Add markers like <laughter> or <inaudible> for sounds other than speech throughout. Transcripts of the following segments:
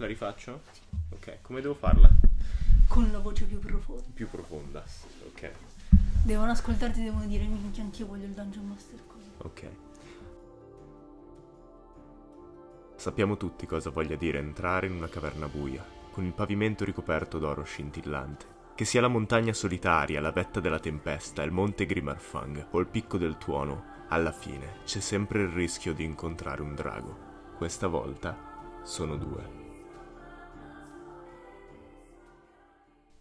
La rifaccio? Ok, come devo farla? Con la voce più profonda. Più profonda, sì, ok. Devono ascoltarti, devono dire minchia, anch'io voglio il Dungeon Master così. Ok. Sappiamo tutti cosa voglia dire entrare in una caverna buia, con il pavimento ricoperto d'oro scintillante. Che sia la montagna solitaria, la vetta della tempesta, il monte Grimarfang o il picco del tuono, alla fine c'è sempre il rischio di incontrare un drago. Questa volta sono due.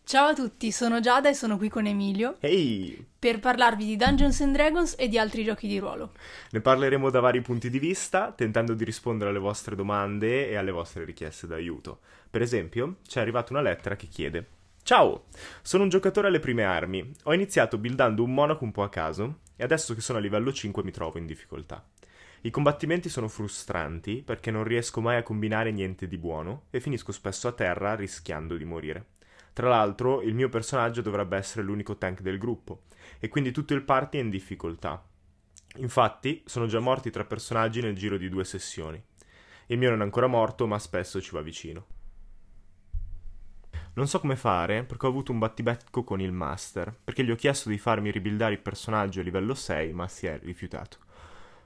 Ciao a tutti, sono Giada e sono qui con Emilio. Ehi! Hey. Per parlarvi di Dungeons and Dragons e di altri giochi di ruolo. Ne parleremo da vari punti di vista, tentando di rispondere alle vostre domande e alle vostre richieste d'aiuto. Per esempio, ci è arrivata una lettera che chiede: Ciao! Sono un giocatore alle prime armi. Ho iniziato buildando un monaco un po' a caso, e adesso che sono a livello 5 mi trovo in difficoltà. I combattimenti sono frustranti perché non riesco mai a combinare niente di buono e finisco spesso a terra rischiando di morire. Tra l'altro, il mio personaggio dovrebbe essere l'unico tank del gruppo, e quindi tutto il party è in difficoltà. Infatti, sono già morti tre personaggi nel giro di due sessioni. Il mio non è ancora morto, ma spesso ci va vicino. Non so come fare, perché ho avuto un battibecco con il Master, perché gli ho chiesto di farmi ribuildare il personaggio a livello 6, ma si è rifiutato.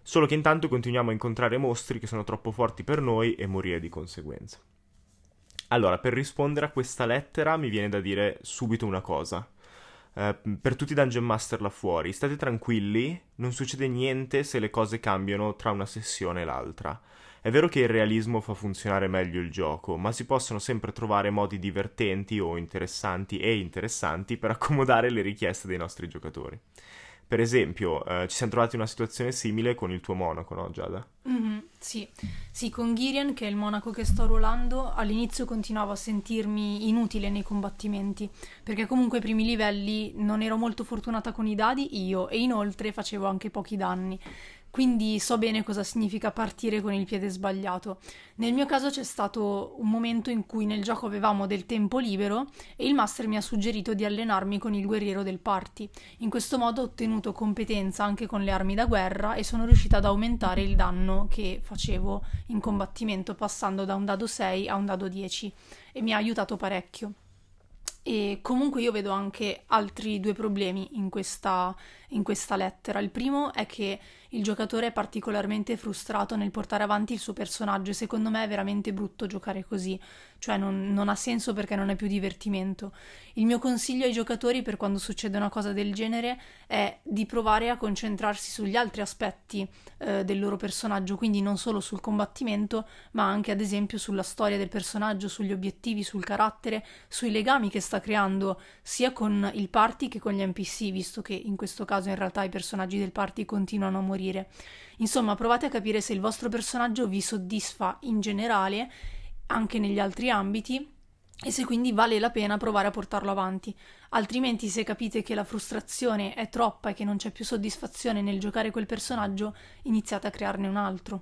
Solo che intanto continuiamo a incontrare mostri che sono troppo forti per noi e morire di conseguenza. Allora, per rispondere a questa lettera mi viene da dire subito una cosa. Uh, per tutti i Dungeon Master là fuori, state tranquilli, non succede niente se le cose cambiano tra una sessione e l'altra. È vero che il realismo fa funzionare meglio il gioco, ma si possono sempre trovare modi divertenti o interessanti e interessanti per accomodare le richieste dei nostri giocatori. Per esempio, eh, ci siamo trovati in una situazione simile con il tuo monaco, no Giada? Mm-hmm, sì. sì, con Girian, che è il monaco che sto ruolando, all'inizio continuavo a sentirmi inutile nei combattimenti, perché comunque ai primi livelli non ero molto fortunata con i dadi io e inoltre facevo anche pochi danni quindi so bene cosa significa partire con il piede sbagliato. Nel mio caso c'è stato un momento in cui nel gioco avevamo del tempo libero e il master mi ha suggerito di allenarmi con il guerriero del party. In questo modo ho ottenuto competenza anche con le armi da guerra e sono riuscita ad aumentare il danno che facevo in combattimento passando da un dado 6 a un dado 10 e mi ha aiutato parecchio. E comunque io vedo anche altri due problemi in questa in questa lettera. Il primo è che il giocatore è particolarmente frustrato nel portare avanti il suo personaggio e secondo me è veramente brutto giocare così, cioè non, non ha senso perché non è più divertimento. Il mio consiglio ai giocatori per quando succede una cosa del genere è di provare a concentrarsi sugli altri aspetti eh, del loro personaggio, quindi non solo sul combattimento, ma anche ad esempio sulla storia del personaggio, sugli obiettivi, sul carattere, sui legami che sta creando sia con il party che con gli NPC, visto che in questo caso caso in realtà i personaggi del party continuano a morire. Insomma, provate a capire se il vostro personaggio vi soddisfa in generale, anche negli altri ambiti, e se quindi vale la pena provare a portarlo avanti. Altrimenti, se capite che la frustrazione è troppa e che non c'è più soddisfazione nel giocare quel personaggio, iniziate a crearne un altro.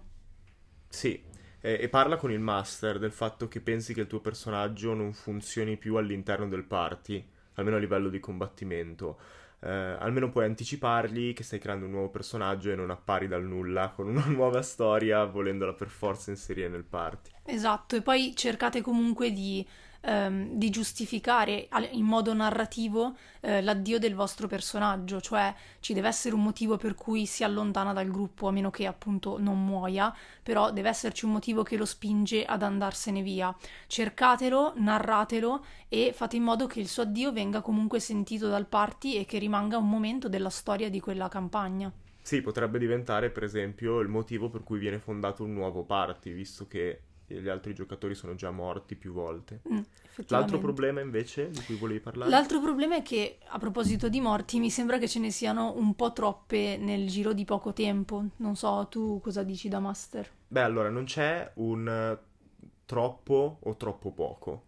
Sì, e parla con il master del fatto che pensi che il tuo personaggio non funzioni più all'interno del party, almeno a livello di combattimento eh, almeno puoi anticipargli che stai creando un nuovo personaggio e non appari dal nulla con una <laughs> nuova storia volendola per forza inserire nel party. Esatto, e poi cercate comunque di ehm, di giustificare in modo narrativo eh, l'addio del vostro personaggio, cioè ci deve essere un motivo per cui si allontana dal gruppo, a meno che appunto non muoia, però deve esserci un motivo che lo spinge ad andarsene via. Cercatelo, narratelo e fate in modo che il suo addio venga comunque sentito dal party e che rimanga un momento della storia di quella campagna. Sì, potrebbe diventare per esempio il motivo per cui viene fondato un nuovo party, visto che gli altri giocatori sono già morti più volte. Mm, L'altro problema invece di cui volevi parlare? L'altro problema è che a proposito di morti mi sembra che ce ne siano un po' troppe nel giro di poco tempo. Non so, tu cosa dici da master? Beh, allora non c'è un troppo o troppo poco.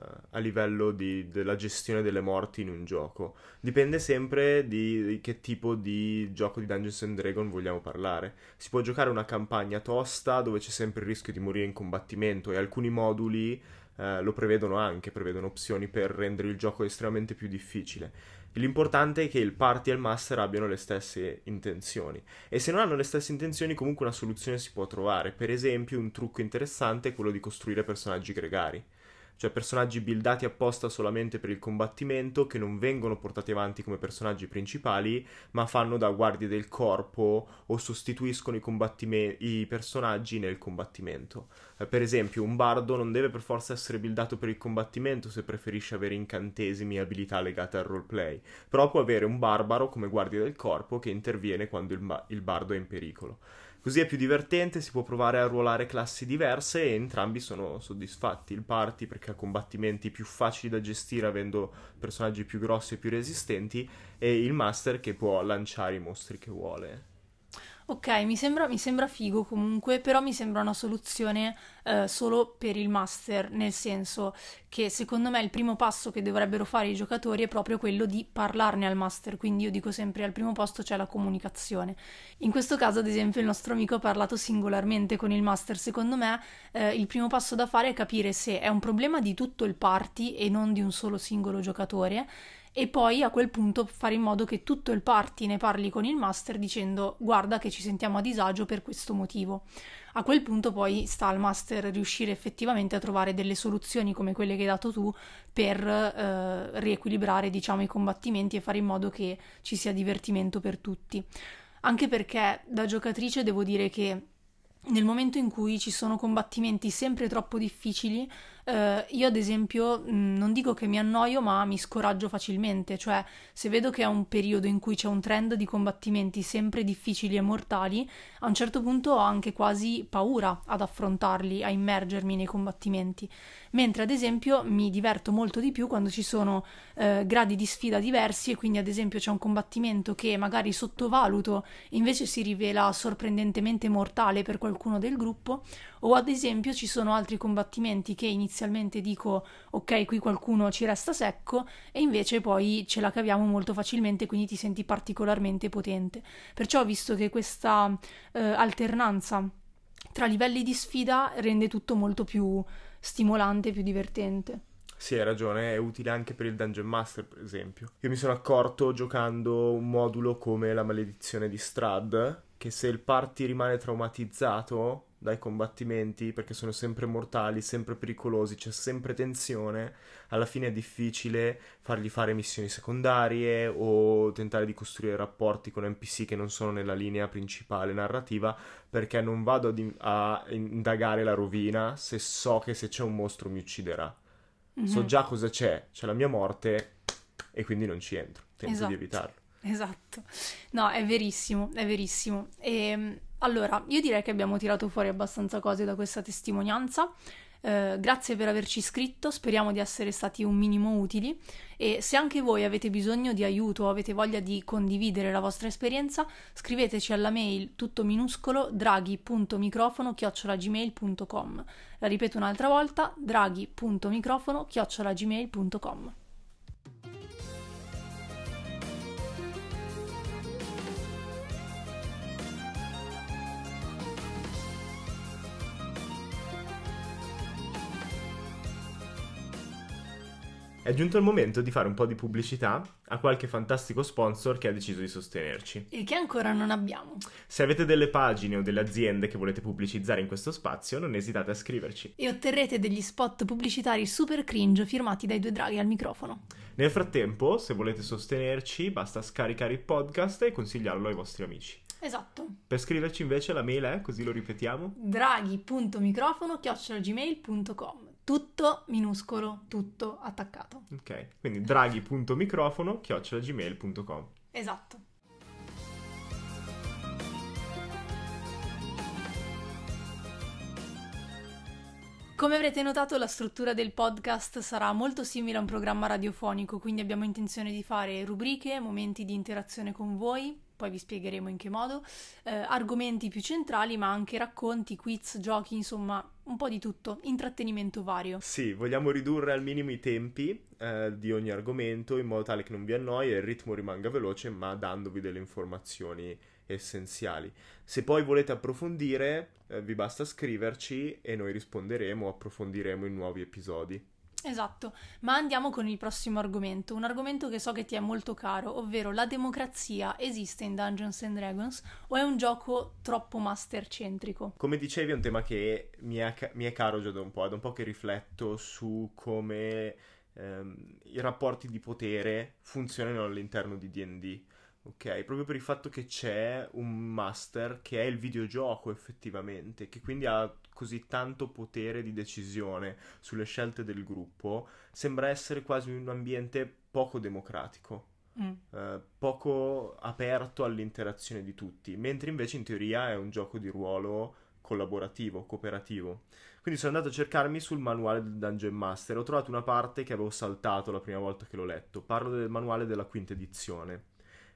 Eh, a livello di, della gestione delle morti in un gioco. Dipende sempre di, di, che tipo di gioco di Dungeons and Dragon vogliamo parlare. Si può giocare una campagna tosta dove c'è sempre il rischio di morire in combattimento e alcuni moduli eh, lo prevedono anche, prevedono opzioni per rendere il gioco estremamente più difficile. L'importante è che il party e il master abbiano le stesse intenzioni. E se non hanno le stesse intenzioni, comunque una soluzione si può trovare. Per esempio, un trucco interessante è quello di costruire personaggi gregari cioè personaggi buildati apposta solamente per il combattimento che non vengono portati avanti come personaggi principali, ma fanno da guardie del corpo o sostituiscono i, combattime- i personaggi nel combattimento. Eh, per esempio, un bardo non deve per forza essere buildato per il combattimento se preferisce avere incantesimi e abilità legate al roleplay, però può avere un barbaro come guardia del corpo che interviene quando il, ma- il bardo è in pericolo. Così è più divertente, si può provare a ruolare classi diverse e entrambi sono soddisfatti. Il party perché ha combattimenti più facili da gestire avendo personaggi più grossi e più resistenti e il master che può lanciare i mostri che vuole. Ok, mi sembra, mi sembra figo comunque, però mi sembra una soluzione eh, solo per il master, nel senso che secondo me il primo passo che dovrebbero fare i giocatori è proprio quello di parlarne al master, quindi io dico sempre al primo posto c'è la comunicazione. In questo caso, ad esempio, il nostro amico ha parlato singolarmente con il master, secondo me eh, il primo passo da fare è capire se è un problema di tutto il party e non di un solo singolo giocatore e poi a quel punto fare in modo che tutto il party ne parli con il master dicendo guarda che ci sentiamo a disagio per questo motivo. A quel punto poi sta al master riuscire effettivamente a trovare delle soluzioni come quelle che hai dato tu per eh, riequilibrare diciamo i combattimenti e fare in modo che ci sia divertimento per tutti. Anche perché da giocatrice devo dire che nel momento in cui ci sono combattimenti sempre troppo difficili, eh, io ad esempio mm, non dico che mi annoio, ma mi scoraggio facilmente, cioè se vedo che è un periodo in cui c'è un trend di combattimenti sempre difficili e mortali, a un certo punto ho anche quasi paura ad affrontarli, a immergermi nei combattimenti, mentre ad esempio mi diverto molto di più quando ci sono eh, gradi di sfida diversi e quindi ad esempio c'è un combattimento che magari sottovaluto invece si rivela sorprendentemente mortale per qualcuno del gruppo o ad esempio ci sono altri combattimenti che iniziano inizialmente dico ok qui qualcuno ci resta secco e invece poi ce la caviamo molto facilmente quindi ti senti particolarmente potente. Perciò visto che questa eh, alternanza tra livelli di sfida rende tutto molto più stimolante, più divertente. Sì, hai ragione, è utile anche per il Dungeon Master, per esempio. Io mi sono accorto giocando un modulo come la maledizione di Strad, che se il party rimane traumatizzato dai combattimenti perché sono sempre mortali, sempre pericolosi, c'è sempre tensione, alla fine è difficile fargli fare missioni secondarie o tentare di costruire rapporti con NPC che non sono nella linea principale narrativa perché non vado ad in- a indagare la rovina se so che se c'è un mostro mi ucciderà. Mm-hmm. So mhm. già cosa c'è, c'è la mia morte e quindi non ci entro, tento esatto. di evitarlo. Esatto, no, è verissimo, è verissimo. E ehm, allora, io direi che abbiamo tirato fuori abbastanza cose da questa testimonianza. Eh, grazie per averci iscritto, speriamo di essere stati un minimo utili e se anche voi avete bisogno di aiuto o avete voglia di condividere la vostra esperienza, scriveteci alla mail tutto minuscolo draghi.microfono-gmail.com. La ripeto un'altra volta, draghi.microfono-gmail.com. È giunto il momento di fare un po' di pubblicità a qualche fantastico sponsor che ha deciso di sostenerci. E che ancora non abbiamo. Se avete delle pagine o delle aziende che volete pubblicizzare in questo spazio, non esitate a scriverci. E otterrete degli spot pubblicitari super cringe firmati dai due draghi al microfono. Nel frattempo, se volete sostenerci, basta scaricare il podcast e consigliarlo ai vostri amici. Esatto. Per scriverci invece la mail è, così lo ripetiamo, draghi.microfono.gmail.com tutto minuscolo, tutto attaccato. Ok, quindi draghi.microfono chiocciolagmail.com. Esatto. Come avrete notato la struttura del podcast sarà molto simile a un programma radiofonico, quindi abbiamo intenzione di fare rubriche, momenti di interazione con voi, poi vi spiegheremo in che modo, eh, argomenti più centrali ma anche racconti, quiz, giochi, insomma un po' di tutto, intrattenimento vario. Sì, vogliamo ridurre al minimo i tempi eh, di ogni argomento in modo tale che non vi annoi e il ritmo rimanga veloce ma dandovi delle informazioni essenziali. Se poi volete approfondire, eh, vi basta scriverci e noi risponderemo o approfondiremo in nuovi episodi. Esatto, ma andiamo con il prossimo argomento, un argomento che so che ti è molto caro, ovvero la democrazia esiste in Dungeons and Dragons o è un gioco troppo mastercentrico? Come dicevi è un tema che mi è, mi è caro già da un po', da un po' che rifletto su come ehm, i rapporti di potere funzionano all'interno di D&D ok? Proprio per il fatto che c'è un master che è il videogioco effettivamente, che quindi ha così tanto potere di decisione sulle scelte del gruppo, sembra essere quasi un ambiente poco democratico. Mm. Eh, poco aperto all'interazione di tutti, mentre invece in teoria è un gioco di ruolo collaborativo, cooperativo. Quindi sono andato a cercarmi sul manuale del Dungeon Master, ho trovato una parte che avevo saltato la prima volta che l'ho letto, parlo del manuale della quinta edizione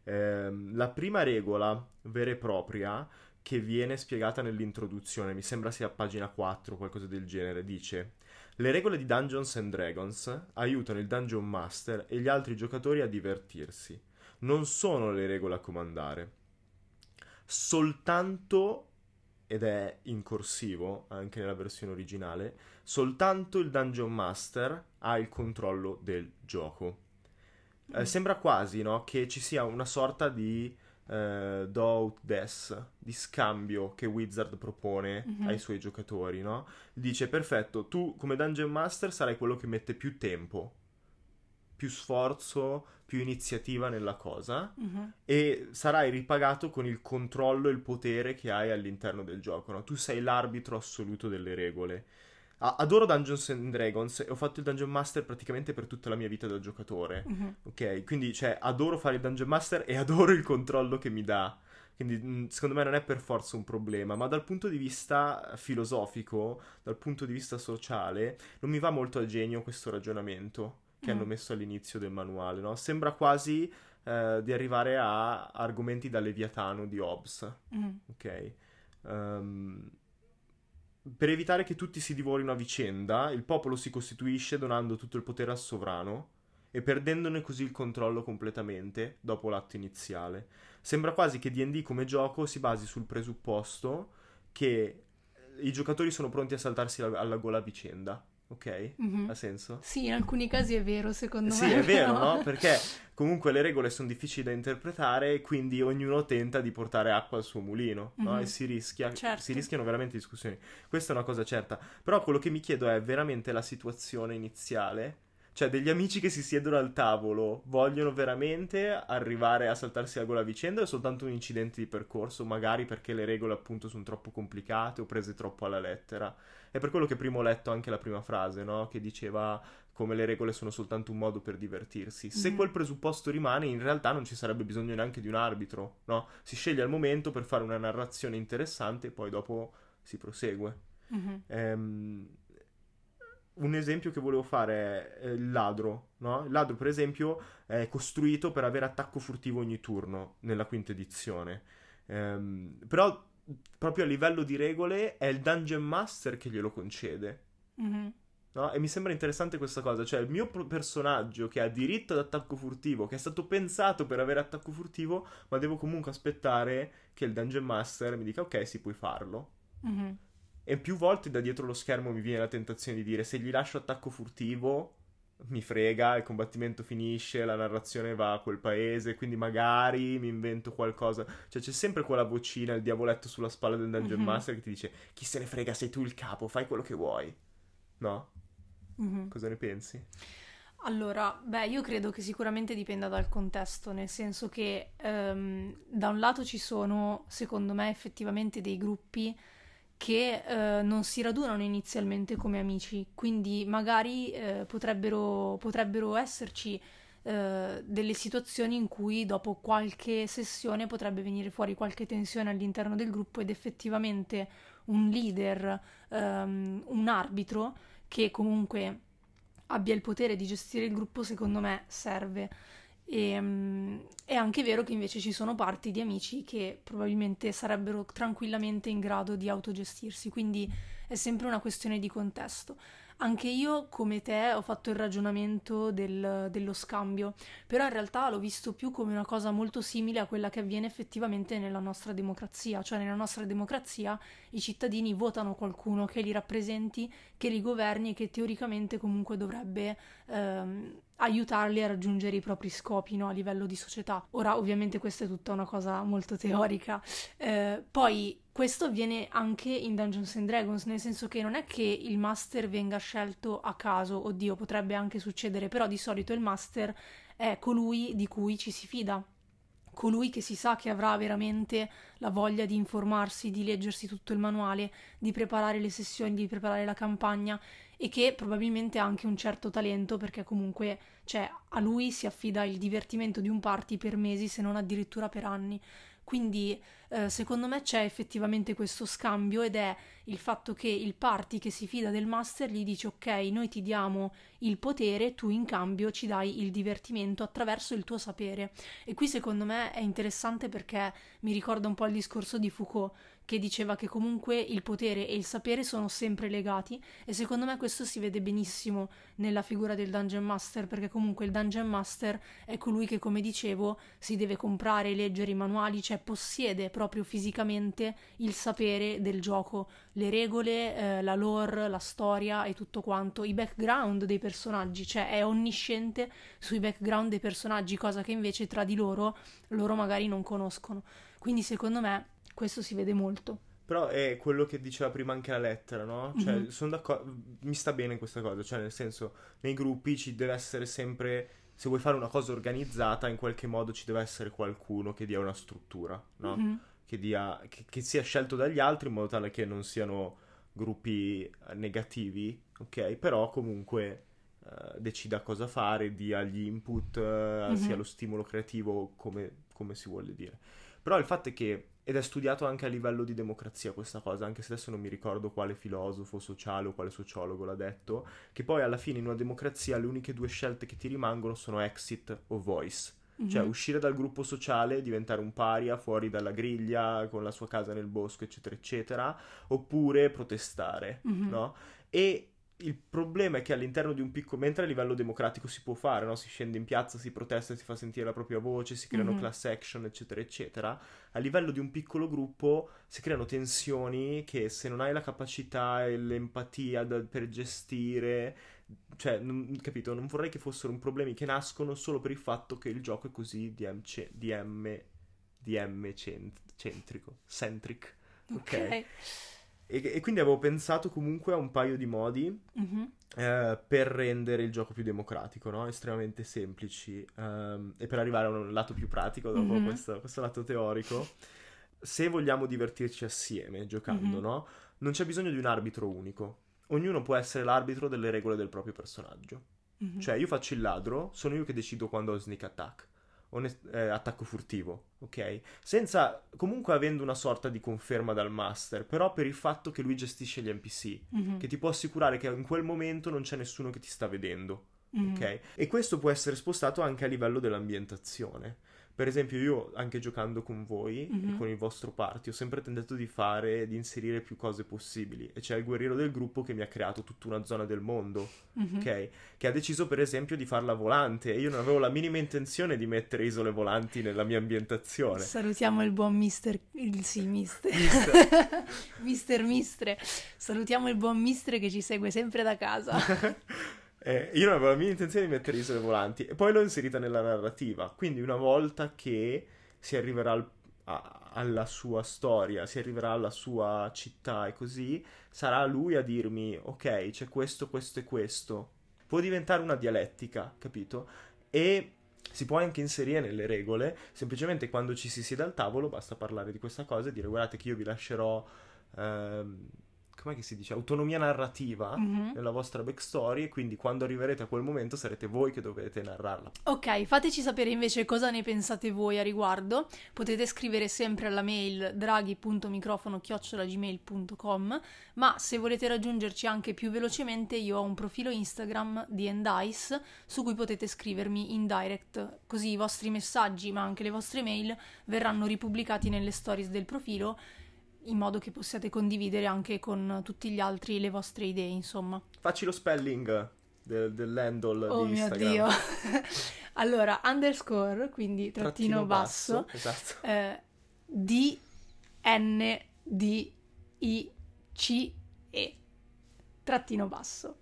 Ehm, la prima regola vera e propria che viene spiegata nell'introduzione, mi sembra sia a pagina 4 o qualcosa del genere, dice le regole di Dungeons and Dragons aiutano il Dungeon Master e gli altri giocatori a divertirsi. Non sono le regole a comandare. Soltanto, ed è in corsivo anche nella versione originale, soltanto il Dungeon Master ha il controllo del gioco. Eh, sembra quasi no? che ci sia una sorta di eh, do death, di scambio che Wizard propone mm-hmm. ai suoi giocatori. No? Dice: Perfetto, tu come Dungeon Master sarai quello che mette più tempo, più sforzo, più iniziativa nella cosa mm-hmm. e sarai ripagato con il controllo e il potere che hai all'interno del gioco. No? Tu sei l'arbitro assoluto delle regole adoro Dungeons and Dragons e ho fatto il Dungeon Master praticamente per tutta la mia vita da giocatore. Mm-hmm. Ok, quindi cioè adoro fare il Dungeon Master e <laughs> adoro il controllo che mi dà. Quindi mm, secondo me non è per forza un problema, ma dal punto di vista filosofico, dal punto di vista sociale, non mi va molto a genio questo ragionamento che mm-hmm. hanno mm. messo all'inizio del manuale, no? Sembra quasi eh, di arrivare a argomenti da Leviatano di Hobbes. Mm-hmm. Ok. Um, per evitare che tutti si divorino a vicenda, il popolo si costituisce donando tutto il potere al sovrano e perdendone così il controllo completamente dopo l'atto iniziale. Sembra quasi che DD come gioco si basi sul presupposto che i giocatori sono pronti a saltarsi alla, gola a vicenda. Ok? Mm-hmm. Ha senso? Sì, in alcuni casi è vero, secondo sì, me. Sì, è vero, no? Perché <laughs> comunque le regole sono difficili da interpretare quindi ognuno tenta di portare acqua al suo mulino, mm-hmm. no? E si, rischia, certo. si rischiano veramente discussioni. Questa è una cosa certa. Però quello che mi chiedo è veramente la situazione iniziale. Cioè, degli amici che si siedono al tavolo vogliono veramente arrivare a saltarsi la gola vicenda o è soltanto un incidente di percorso, magari perché le regole appunto sono troppo complicate o prese troppo alla lettera? È per quello che prima ho letto anche la prima frase, no? Che diceva come le regole sono soltanto un modo per divertirsi. Se mm. quel presupposto rimane, in realtà non ci sarebbe bisogno neanche di un arbitro, no? Si sceglie al momento per fare una narrazione interessante e poi dopo si prosegue. Mm-hmm. Ehm, un esempio che volevo fare è eh, il ladro, no? Il ladro, per esempio, è costruito per avere attacco furtivo ogni turno nella quinta edizione. Ehm, però proprio a livello di regole, è il Dungeon Master che glielo concede. Mm-hmm. No? E mi sembra interessante questa cosa, cioè il mio personaggio che ha diritto ad attacco furtivo, che è stato pensato per avere attacco furtivo, ma devo comunque aspettare che il Dungeon Master mi dica ok, si sì, puoi farlo. Mm-hmm. E più volte da dietro lo schermo mi viene la tentazione di dire se gli lascio attacco furtivo mi frega, il combattimento finisce, la narrazione va a quel paese, quindi magari mi invento qualcosa. Cioè c'è sempre quella vocina, il diavoletto sulla spalla del Dungeon mm-hmm. Master che ti dice chi se ne frega, sei tu il capo, fai quello che vuoi. No? Mm-hmm. Cosa ne pensi? Allora, beh, io credo che sicuramente dipenda dal contesto, nel senso che um, da un lato ci sono, secondo me, effettivamente dei gruppi che eh, non si radunano inizialmente come amici, quindi magari eh, potrebbero, potrebbero, esserci eh, delle situazioni in cui dopo qualche sessione potrebbe venire fuori qualche tensione all'interno del gruppo ed effettivamente un leader, ehm, un arbitro che comunque abbia il potere di gestire il gruppo, secondo me serve. E, ehm, è anche vero che invece ci sono parti di amici che probabilmente sarebbero tranquillamente in grado di autogestirsi, quindi è sempre una questione di contesto. Anche io, come te, ho fatto il ragionamento del, dello scambio, però in realtà l'ho visto più come una cosa molto simile a quella che avviene effettivamente nella nostra democrazia, cioè nella nostra democrazia i cittadini votano qualcuno che li rappresenti, che li governi e che teoricamente comunque dovrebbe ehm, aiutarli a raggiungere i propri scopi no, a livello di società. Ora ovviamente questa è tutta una cosa molto teorica, eh, poi questo avviene anche in Dungeons and Dragons, nel senso che non è che il master venga scelto a caso, oddio, potrebbe anche succedere, però di solito il master è colui di cui ci si fida, colui che si sa che avrà veramente la voglia di informarsi, di leggersi tutto il manuale, di preparare le sessioni, di preparare la campagna e che probabilmente ha anche un certo talento perché comunque cioè, a lui si affida il divertimento di un party per mesi se non addirittura per anni. Quindi eh, secondo me c'è effettivamente questo scambio ed è il fatto che il party che si fida del master gli dice ok, noi ti diamo il potere, tu in cambio ci dai il divertimento attraverso il tuo sapere. E qui secondo me è interessante perché mi ricorda un po' il discorso di Foucault che diceva che comunque il potere e il sapere sono sempre legati e secondo me questo si vede benissimo nella figura del Dungeon Master perché comunque il Dungeon Master è colui che come dicevo si deve comprare, leggere i manuali, cioè possiede proprio fisicamente il sapere del gioco, le regole, eh, la lore, la storia e tutto quanto, i background dei personaggi, cioè è onnisciente sui background dei personaggi, cosa che invece tra di loro loro magari non conoscono. Quindi secondo me questo si vede molto. Però è quello che diceva prima anche la lettera, no? Cioè, mm-hmm. sono d'accordo, mi sta bene questa cosa, cioè nel senso, nei gruppi ci deve essere sempre se vuoi fare una cosa organizzata, in qualche modo ci deve essere qualcuno che dia una struttura, no? Mm-hmm. Che, dia, che, che sia scelto dagli altri in modo tale che non siano gruppi eh, negativi, ok? Però comunque eh, decida cosa fare, dia gli input, eh, mm-hmm. sia lo stimolo creativo, come, come si vuole dire. Però il fatto è che ed è studiato anche a livello di democrazia questa cosa, anche se adesso non mi ricordo quale filosofo sociale o quale sociologo l'ha detto, che poi alla fine in una democrazia le uniche due scelte che ti rimangono sono exit o voice. Mm-hmm. Cioè uscire dal gruppo sociale, diventare un paria fuori dalla griglia, con la sua casa nel bosco, eccetera, eccetera, oppure protestare, mm-hmm. no? E il problema è che all'interno di un piccolo, mentre a livello democratico si può fare, no? si scende in piazza, si protesta, si fa sentire la propria voce, si creano mm-hmm. class action, eccetera, eccetera, a livello di un piccolo gruppo si creano tensioni che se non hai la capacità e l'empatia da, per gestire, cioè, non, capito, non vorrei che fossero un problemi che nascono solo per il fatto che il gioco è così DM, DM, DM centrico, centric. Ok. okay. E, e, quindi avevo pensato comunque a un paio di modi mm-hmm. eh, per rendere il gioco più democratico, no? estremamente semplici ehm, e per arrivare a un lato più pratico dopo mm-hmm. questo, questo, lato teorico. Se vogliamo divertirci assieme giocando, mm-hmm. no? non c'è bisogno di un arbitro unico. Ognuno può essere l'arbitro delle regole del proprio personaggio. Mm-hmm. Cioè, io faccio il ladro, sono io che decido quando ho sneak attack onest- eh, attacco furtivo, ok? Senza, comunque avendo una sorta di conferma dal master, però per il fatto che lui gestisce gli NPC, mm-hmm. che ti può assicurare che in quel momento non c'è nessuno che ti sta vedendo. Mm-hmm. Ok? E questo può essere spostato anche a livello dell'ambientazione. Per esempio, io anche giocando con voi, mm-hmm. con il vostro party, ho sempre tentato di fare, di inserire più cose possibili. E c'è il guerriero del gruppo che mi ha creato tutta una zona del mondo, mm-hmm. ok? Che ha deciso, per esempio, di farla volante. E io non avevo la minima intenzione di mettere isole volanti nella mia ambientazione. Salutiamo il buon mister. Il, sì, mister. mister. <laughs> mister, mistre. Salutiamo il buon mister che ci segue sempre da casa. <laughs> Eh, io non avevo la mia intenzione di mettere isole volanti e poi l'ho inserita nella narrativa. Quindi una volta che si arriverà al, a, alla sua storia, si arriverà alla sua città e così, sarà lui a dirmi ok, c'è questo, questo e questo. Può diventare una dialettica, capito? E si può anche inserire nelle regole, semplicemente quando ci si siede al tavolo basta parlare di questa cosa e dire guardate che io vi lascerò... Ehm, com'è che si dice, autonomia narrativa mm-hmm. nella vostra backstory e quindi quando arriverete a quel momento sarete voi che dovete narrarla. Ok, fateci sapere invece cosa ne pensate voi a riguardo. Potete scrivere sempre alla mail draghi.microfono-gmail.com ma se volete raggiungerci anche più velocemente io ho un profilo Instagram di Endice su cui potete scrivermi in direct, così i vostri messaggi ma anche le vostre mail verranno ripubblicati nelle stories del profilo in modo che possiate condividere anche con tutti gli altri le vostre idee, insomma. Facci lo spelling del, dell'handle oh mio Instagram. Dio! <laughs> allora, underscore, quindi trattino, trattino basso, basso esatto. eh, D N D I C E trattino basso.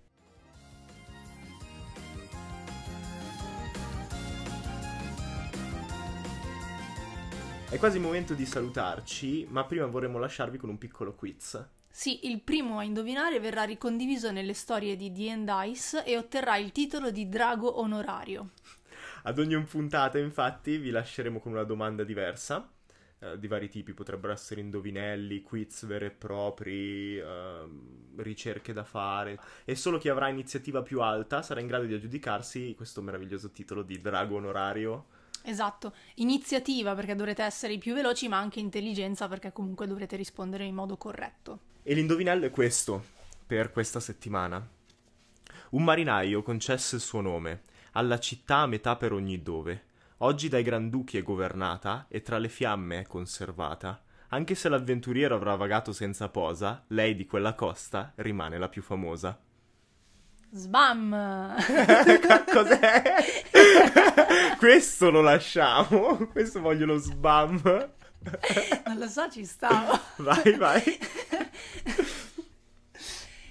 È quasi il momento di salutarci, ma prima vorremmo lasciarvi con un piccolo quiz. Sì, il primo a indovinare verrà ricondiviso nelle storie di D&D Dice e otterrà il titolo di Drago Onorario. Ad ogni puntata, infatti, vi lasceremo con una domanda diversa, eh, di vari tipi. Potrebbero essere indovinelli, quiz veri e propri, eh, ricerche da fare. E solo chi avrà iniziativa più alta sarà in grado di aggiudicarsi questo meraviglioso titolo di Drago Onorario Esatto, iniziativa perché dovrete essere i più veloci, ma anche intelligenza perché comunque dovrete rispondere in modo corretto. E l'indovinello è questo per questa settimana. Un marinaio concesse il suo nome alla città a metà per ogni dove. Oggi dai granduchi è governata e tra le fiamme è conservata. Anche se l'avventuriero avrà vagato senza posa, lei di quella costa rimane la più famosa. Sbam! <laughs> Cos'è? questo lo lasciamo, questo voglio lo sbam. Non lo so, ci stavo. Vai, vai.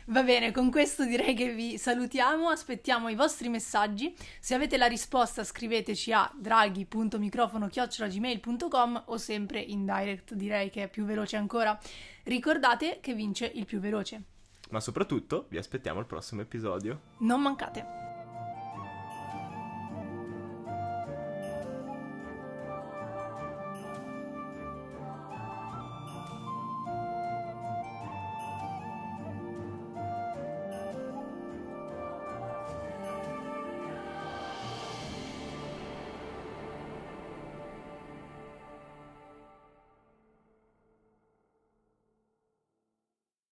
Va bene, con questo direi che vi salutiamo, aspettiamo i vostri messaggi. Se avete la risposta scriveteci a draghi.microfono.gmail.com o sempre in direct, direi che è più veloce ancora. Ricordate che vince il più veloce. Ma soprattutto vi aspettiamo al prossimo episodio. Non mancate!